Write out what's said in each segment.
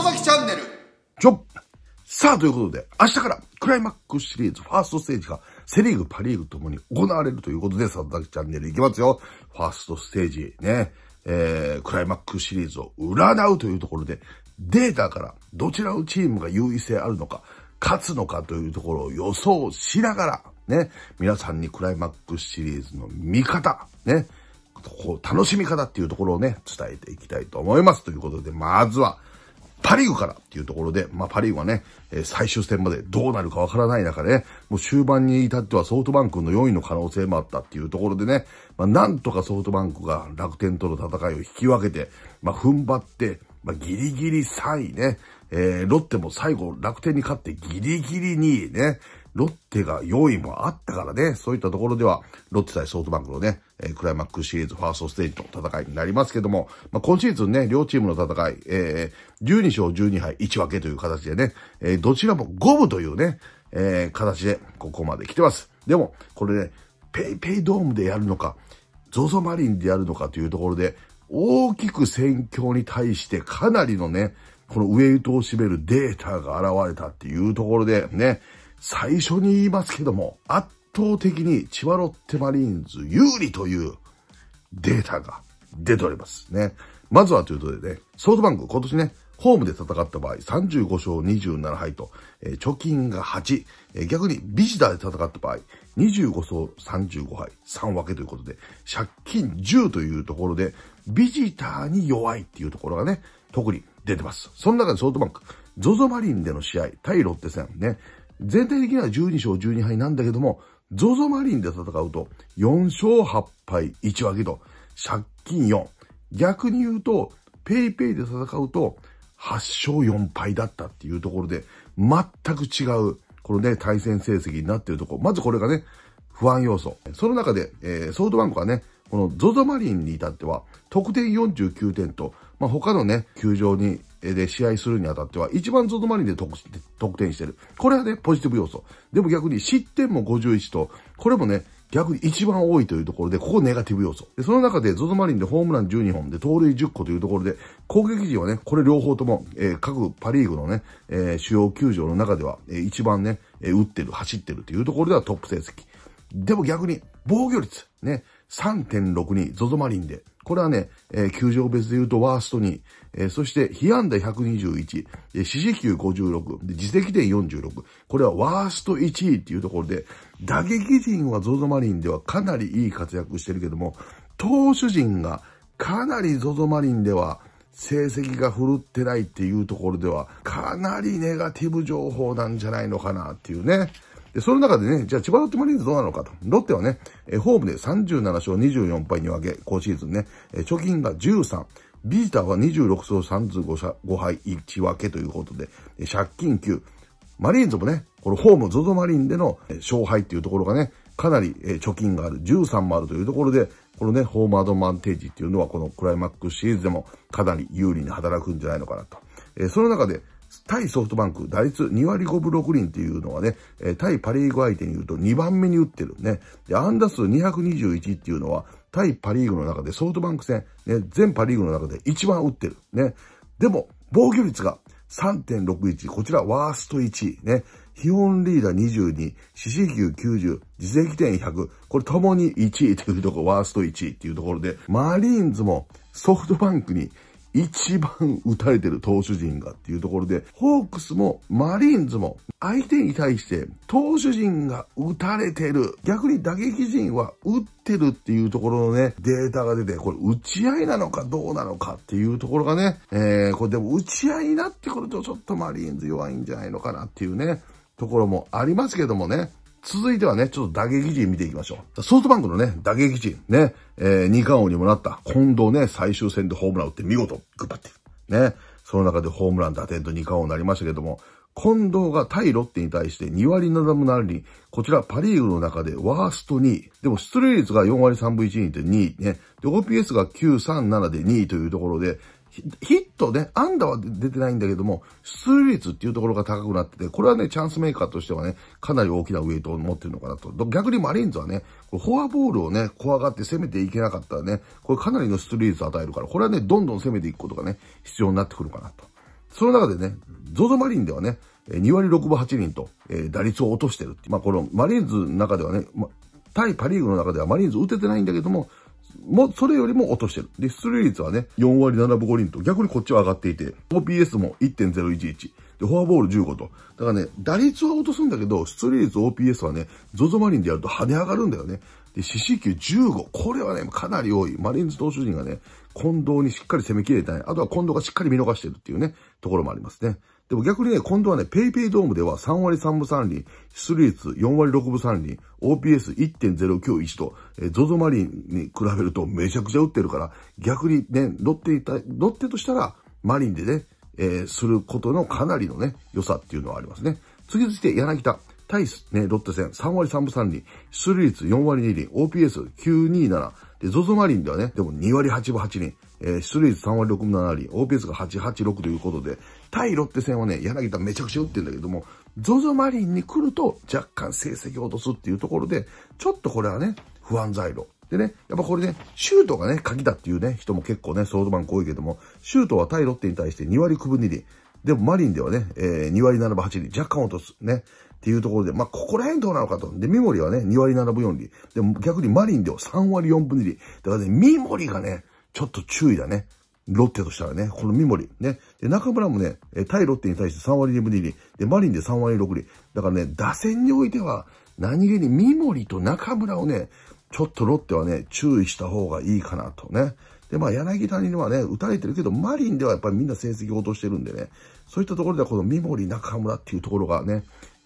野崎チャンネル。ちょさあ、ということで、明日からクライマックスシリーズファーストステージがセリーグ、パリーグともに行われるということで、佐々木チャンネル行きますよ。ファーストステージね、えー、クライマックスシリーズを占うというところで、データからどちらのチームが優位性あるのか、勝つのかというところを予想しながら、ね、皆さんにクライマックスシリーズの見方、ね、こう楽しみ方っていうところをね、伝えていきたいと思います。ということで、まずは、パリーグからっていうところで、まあ、パリーグはね、えー、最終戦までどうなるかわからない中で、ね、もう終盤に至ってはソフトバンクの4位の可能性もあったっていうところでね、まあ、なんとかソフトバンクが楽天との戦いを引き分けて、まあ、踏ん張って、まあ、ギリギリ3位ね、えー、ロッテも最後楽天に勝ってギリギリ2位ね、ロッテが用意もあったからね、そういったところでは、ロッテ対ソフトバンクのね、えー、クライマックスシリーズファーストステージの戦いになりますけども、まあ、今シーズンね、両チームの戦い、えー、12勝12敗1分けという形でね、えー、どちらも五分というね、えー、形でここまで来てます。でも、これね、ペイペイドームでやるのか、ゾゾマリンでやるのかというところで、大きく戦況に対してかなりのね、このウェイトを占めるデータが現れたっていうところでね、最初に言いますけども、圧倒的に千葉ロッテマリーンズ有利というデータが出ておりますね。まずはということでね、ソフトバンク今年ね、ホームで戦った場合、35勝27敗と、えー、貯金が8、えー、逆にビジターで戦った場合、25勝35敗、3分けということで、借金10というところで、ビジターに弱いっていうところがね、特に出てます。その中でソフトバンク、ZOZO マリンでの試合、対ロッテ戦ね、全体的には12勝12敗なんだけども、ゾゾマリンで戦うと、4勝8敗1分けと、借金4。逆に言うと、ペイペイで戦うと、8勝4敗だったっていうところで、全く違う、このね、対戦成績になっているところ。まずこれがね、不安要素。その中で、えー、ソードバンクはね、この ZOZO マリンに至っては、得点49点と、まあ、他のね、球場にで試合するにあたっては、一番ゾマリンで得点してる。これはね、ポジティブ要素。でも逆に失点も51と、これもね、逆に一番多いというところで、ここネガティブ要素。で、その中で、ゾゾマリンでホームラン12本で、盗塁10個というところで、攻撃陣はね、これ両方とも、えー、各パリーグのね、えー、主要球場の中では、えー、一番ね、え打ってる、走ってるというところではトップ成績。でも逆に、防御率、ね、3.62、ゾゾマリンで、これはね、えー、球場別で言うとワースト2。えー、そして、被安打121、え四死球56、で、自責点46。これはワースト1位っていうところで、打撃陣は ZOZO マリンではかなりいい活躍してるけども、投手陣がかなり ZOZO マリンでは、成績が振るってないっていうところでは、かなりネガティブ情報なんじゃないのかなっていうね。で、その中でね、じゃあ千葉ロッテマリーンズどうなのかと。ロッテはね、えホームで37勝24敗に分け、今シーズンね、え貯金が13。ビジターは26勝35敗1分けということで、え借金9。マリーンズもね、このホーム ZOZO マリンでの勝敗っていうところがね、かなり貯金がある、13もあるというところで、このね、ホームアドバンテージっていうのは、このクライマックスシリーズでもかなり有利に働くんじゃないのかなと。えー、その中で、対ソフトバンク、打率2割5分6厘っていうのはね、えー、対パリーグ相手に言うと2番目に打ってるね。で、ンダス221っていうのは、対パリーグの中でソフトバンク戦、ね、全パリーグの中で一番打ってる。ね。でも、防御率が3.61、こちらワースト1位、ね。基本リーダー22、四死球90、自責点100、これともに1位というところ、ワースト1位っていうところで、マリーンズもソフトバンクに一番打たれてる投手陣がっていうところで、ホークスもマリーンズも相手に対して投手陣が打たれてる。逆に打撃陣は打ってるっていうところのね、データが出て、これ打ち合いなのかどうなのかっていうところがね、えー、これでも打ち合いになってくるとちょっとマリーンズ弱いんじゃないのかなっていうね、ところもありますけどもね。続いてはね、ちょっと打撃陣見ていきましょう。ソフトバンクのね、打撃陣、ね、えー、二冠王にもなった近藤ね、最終戦でホームラン打って見事、グッバってね、その中でホームラン打点と二冠王になりましたけども、近藤が対ロッテに対して2割7分7厘。こちらパリーグの中でワースト2位。でも出塁率が4割3分1厘で2位ね。で、OPS が937で2位というところで、ヒットね、ダーは出てないんだけども、出塁率っていうところが高くなってて、これはね、チャンスメーカーとしてはね、かなり大きなウェイトを持ってるのかなと。逆にマリーンズはね、フォアボールをね、怖がって攻めていけなかったらね、これかなりの出塁率を与えるから、これはね、どんどん攻めていくことがね、必要になってくるかなと。その中でね、ゾゾマリンではね、2割6分8厘と、えー、打率を落としてるまあ、このマリーンズの中ではね、ま、対パリーグの中ではマリーンズ打ててないんだけども、も、それよりも落としてる。で、出塁率はね、4割7分5厘と、逆にこっちは上がっていて、OPS も1.011。で、フォアボール15と。だからね、打率は落とすんだけど、出塁率 OPS はね、ZOZO マリンでやると跳ね上がるんだよね。で、四死球15。これはね、かなり多い。マリンズ投手陣がね、近藤にしっかり攻めきれてない。あとは近藤がしっかり見逃してるっていうね、ところもありますね。でも逆にね、今度はね、ペイペイドームでは3割3分3厘、出塁率4割6分3厘、OPS1.091 と、ZOZO マリンに比べるとめちゃくちゃ打ってるから、逆にね、ロッテいた、乗ってとしたら、マリンでね、えー、することのかなりのね、良さっていうのはありますね。次々て、柳田。対、ね、ロッテ戦3割3分3厘、出塁率4割2厘、OPS927。で、ZOZO マリンではね、でも2割8分8厘、えー、出塁率3割6分7厘、OPS が886ということで、対ロッテ戦はね、柳田めちゃくちゃ打ってんだけども、ゾゾマリンに来ると若干成績を落とすっていうところで、ちょっとこれはね、不安材料。でね、やっぱこれね、シュートがね、鍵だっていうね、人も結構ね、ソードバンク多いけども、シュートは対ロッテに対して2割9分2厘。でもマリンではね、えー、2割7分8厘、若干落とす。ね。っていうところで、まあ、ここら辺どうなのかと。で、ミモリはね、2割7分4厘。でも逆にマリンでは3割4分2厘。だからね、ミモリがね、ちょっと注意だね。ロッテとしたらね、この三森、ね。で、中村もね、対ロッテに対して3割2分2厘。で、マリンで3割6厘。だからね、打線においては、何気に三森と中村をね、ちょっとロッテはね、注意した方がいいかなとね。で、まあ、柳谷にはね、打たれてるけど、マリンではやっぱりみんな成績を落としてるんでね、そういったところではこの三森中村っていうところがね、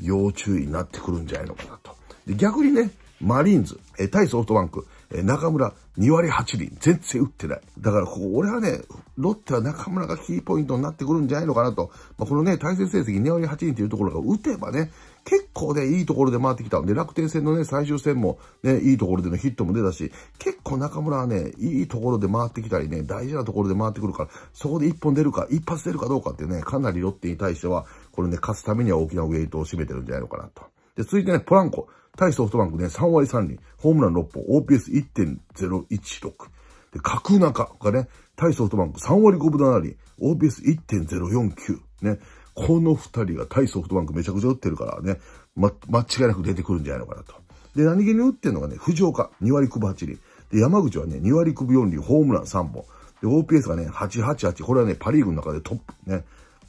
要注意になってくるんじゃないのかなと。で、逆にね、マリーンズ、え対ソフトバンク、え中村2割8厘、全然打ってない。だからここ、俺はね、ロッテは中村がキーポイントになってくるんじゃないのかなと。まあ、このね、対戦成績2割8厘というところが打てばね、結構ね、いいところで回ってきたので、楽天戦のね、最終戦もね、いいところでのヒットも出たし、結構中村はね、いいところで回ってきたりね、大事なところで回ってくるから、そこで1本出るか、一発出るかどうかってね、かなりロッテに対しては、これね、勝つためには大きなウェイトを占めてるんじゃないのかなと。で、続いてね、ポランコ。対ソフトバンクね、3割3厘、ホームラン6本、OPS1.016。で、角中がね、対ソフトバンク3割5分7厘、OPS1.049。ね、この2人が対ソフトバンクめちゃくちゃ打ってるからね、ま、間違いなく出てくるんじゃないのかなと。で、何気に打ってるのがね、藤岡、2割9分8厘。で、山口はね、2割9分4厘、ホームラン3本。で、OPS がね、888。これはね、パリーグの中でトップ。ね。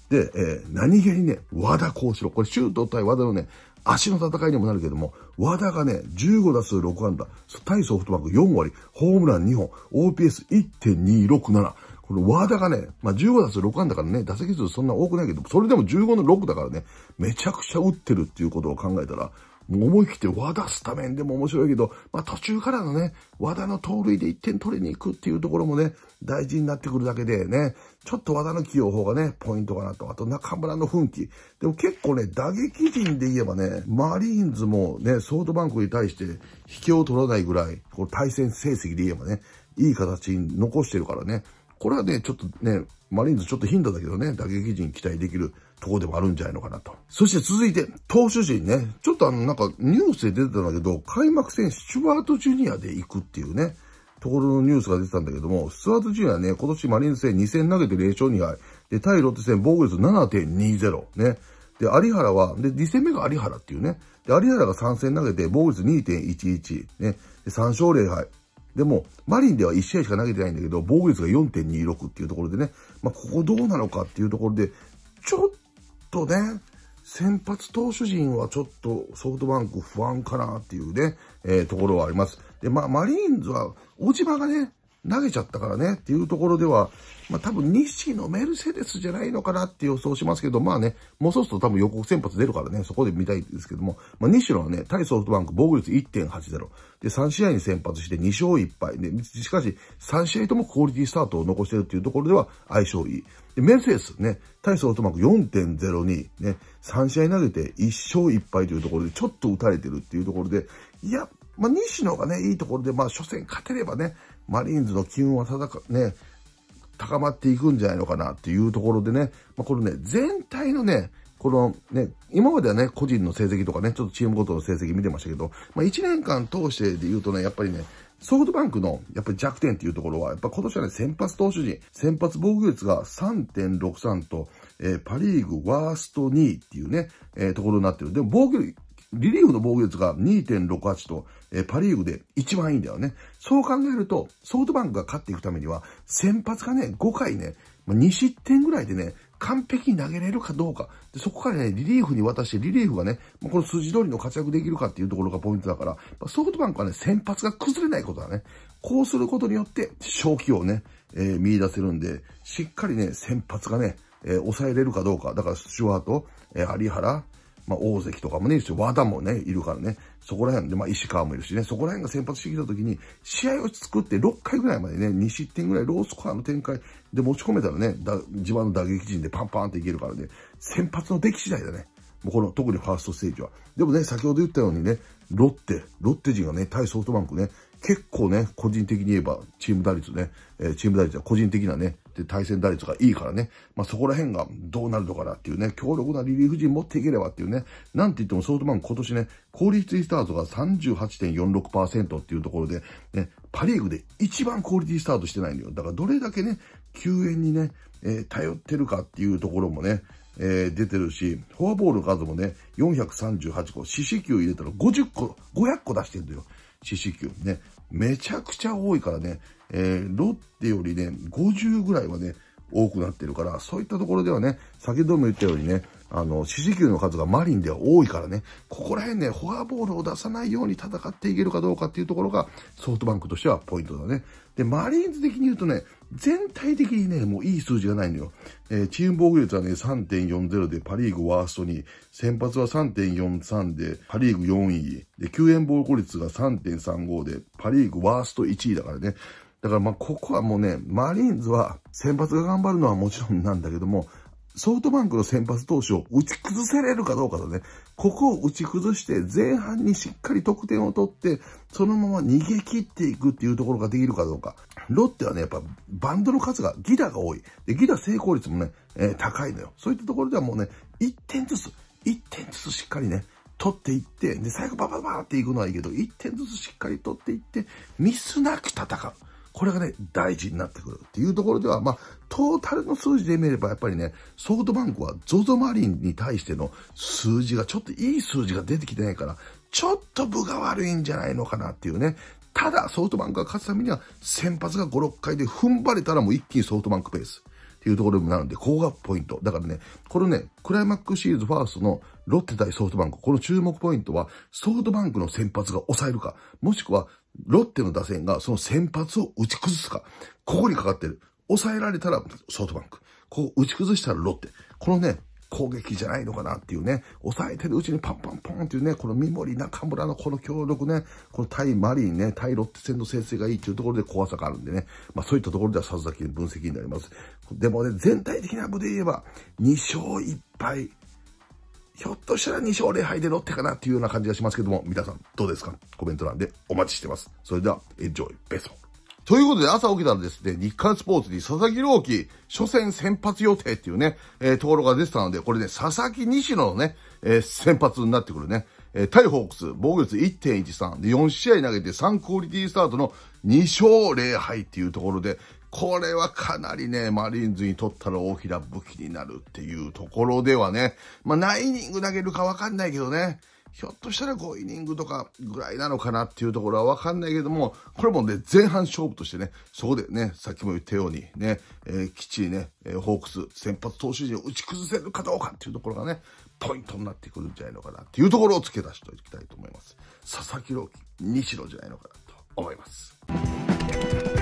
で、えー、何気にね、和田幸四郎。これ、シュート対和田のね、足の戦いにもなるけども、和田がね、15打数6安打、対ソフトバンク4割、ホームラン2本、OPS1.267。この和田がね、まあ、15打数6安打からね、打席数そんな多くないけど、それでも15の6だからね、めちゃくちゃ打ってるっていうことを考えたら、思い切って和田スタメンでも面白いけど、まあ途中からのね、和田の盗塁で1点取りに行くっていうところもね、大事になってくるだけでね、ちょっと和田の起用法がね、ポイントかなと。あと中村の奮起。でも結構ね、打撃陣で言えばね、マリーンズもね、ソフトバンクに対して引きを取らないぐらい、こう対戦成績で言えばね、いい形に残してるからね、これはね、ちょっとね、マリーンズちょっと頻度だけどね、打撃陣期待できるとこでもあるんじゃないのかなと。そして続いて、投手陣ね。ちょっとあの、なんかニュースで出てたんだけど、開幕戦スチュワートジュニアで行くっていうね、ところのニュースが出てたんだけども、スチュワートジュニアね、今年マリーンズ戦2戦投げて0勝2敗。で、対ロッテ戦防御率7.20。ね。で、有原は、で、2戦目が有原っていうね。で、有原が3戦投げて防御率2.11。ね。で、3勝0敗。でも、マリンでは1試合しか投げてないんだけど、防御率が4.26っていうところでね、まあ、ここどうなのかっていうところで、ちょっとね、先発投手陣はちょっとソフトバンク不安かなっていうね、えー、ところはあります。で、まあ、マリーンズは、小島がね、投げちゃったからねっていうところでは、まあ多分西のメルセデスじゃないのかなって予想しますけど、まあね、もうそうすると多分予告先発出るからね、そこで見たいですけども、まあ西野はね、対ソフトバンク防御率1.80。で、3試合に先発して2勝1敗。で、しかし3試合ともクオリティスタートを残してるっていうところでは相性いい。で、メルセデスね、対ソフトバンク4.02。ね、3試合投げて1勝1敗というところでちょっと打たれてるっていうところで、いや、まあ、西野がね、いいところで、まあ、初戦勝てればね、マリーンズの機運は高か、ね、高まっていくんじゃないのかなっていうところでね、まあ、このね、全体のね、このね、今まではね、個人の成績とかね、ちょっとチームごとの成績見てましたけど、まあ、1年間通してで言うとね、やっぱりね、ソフトバンクのやっぱり弱点っていうところは、やっぱ今年はね、先発投手陣、先発防御率が3.63と、えー、パリーグワースト2位っていうね、えー、ところになってる。でも防御率、リリーフの防御率が2.68と、えパリーグで一番いいんだよね。そう考えると、ソフトバンクが勝っていくためには、先発がね、5回ね、2失点ぐらいでね、完璧に投げれるかどうか。で、そこからね、リリーフに渡して、リリーフがね、まあ、この筋通りの活躍できるかっていうところがポイントだから、まあ、ソフトバンクはね、先発が崩れないことだね。こうすることによって、正気をね、えー、見出せるんで、しっかりね、先発がね、えー、抑えれるかどうか。だから、スチュワート、えー、有原、まあ、大関とかもね、い和田もね、いるからね、そこら辺で、まあ、石川もいるしね、そこら辺が先発してきた時に、試合を作って6回ぐらいまでね、2失点ぐらい、ロースコアの展開で持ち込めたらね、だ自慢の打撃陣でパンパンっていけるからね、先発の出来次第だね。もうこの、特にファーストステージは。でもね、先ほど言ったようにね、ロッテ、ロッテ陣がね、対ソフトバンクね、結構ね、個人的に言えば、チーム打率ね、えー、チーム打率は個人的なね、って対戦打率がいいからね、まあ、そこら辺がどうなるのかなっていうね、強力なリリーフ陣持っていければっていうね、なんて言ってもソフトバンク今年ね、効率スタートが38.46%っていうところで、ね、パリーグで一番クオリティスタートしてないんだよ。だからどれだけね、救援にね、えー、頼ってるかっていうところもね、えー、出てるし、フォアボールの数もね、438個、四死球入れたら50個、500個出してんだよ。四死球ね。めちゃくちゃ多いからね、えー、ロッテよりね、50ぐらいはね、多くなってるから、そういったところではね、先ほども言ったようにね、あの、四死球の数がマリンでは多いからね、ここら辺ね、フォアボールを出さないように戦っていけるかどうかっていうところが、ソフトバンクとしてはポイントだね。で、マリーンズ的に言うとね、全体的にね、もういい数字がないのよ。えー、チーム防御率はね、3.40でパリーグワーストに、先発は3.43でパリーグ4位、で、救援防御率が3.35でパリーグワースト1位だからね。だからまあ、ここはもうね、マリーンズは先発が頑張るのはもちろんなんだけども、ソフトバンクの先発投手を打ち崩せれるかどうかだね。ここを打ち崩して、前半にしっかり得点を取って、そのまま逃げ切っていくっていうところができるかどうか。ロッテはね、やっぱバンドの数が、ギダが多い。で、ギダ成功率もね、えー、高いのよ。そういったところではもうね、1点ずつ、1点ずつしっかりね、取っていって、で、最後ババババっていくのはいいけど、1点ずつしっかり取っていって、ミスなく戦う。これがね、大事になってくるっていうところでは、まあ、トータルの数字で見れば、やっぱりね、ソフトバンクは ZOZO マリンに対しての数字が、ちょっといい数字が出てきてないから、ちょっと部が悪いんじゃないのかなっていうね。ただ、ソフトバンクが勝つためには、先発が5、6回で踏ん張れたらもう一気にソフトバンクペース。っていうところになるんで、こ額がポイント。だからね、これね、クライマックスシリーズファーストのロッテ対ソフトバンク、この注目ポイントは、ソフトバンクの先発が抑えるか、もしくはロッテの打線がその先発を打ち崩すか、ここにかかってる。抑えられたらソフトバンク。こう打ち崩したらロッテ。このね、攻撃じゃないのかなっていうね、抑えてるうちにパンパンパンっていうね、この三森中村のこの強力ね、この対マリンね、対ロッテ戦の先生がいいっていうところで怖さがあるんでね、まあそういったところでは佐々木の分析になります。でもね、全体的な部で言えば、2勝1敗、ひょっとしたら2勝0敗でロッテかなっていうような感じがしますけども、皆さんどうですかコメント欄でお待ちしてます。それでは、エンジョイ、ベスト。ということで、朝起きたらですね、日刊スポーツに佐々木朗希、初戦先発予定っていうね、えー、ところが出てたので、これね、佐々木西野のね、えー、先発になってくるね。えー、イホークス、防御率1.13で4試合投げて3クオリティスタートの2勝0敗っていうところで、これはかなりね、マリーンズにとったら大きな武器になるっていうところではね、まあ何イニング投げるかわかんないけどね、ひょっとしたら5イニングとかぐらいなのかなっていうところはわかんないけども、これもね、前半勝負としてね、そこでね、さっきも言ったようにね、えー、きっちりね、えー、ホークス先発投手陣を打ち崩せるかどうかっていうところがね、ポイントになってくるんじゃないのかなっていうところを付け出しておきたいと思います。佐々木朗希、西野じゃないのかなと思います。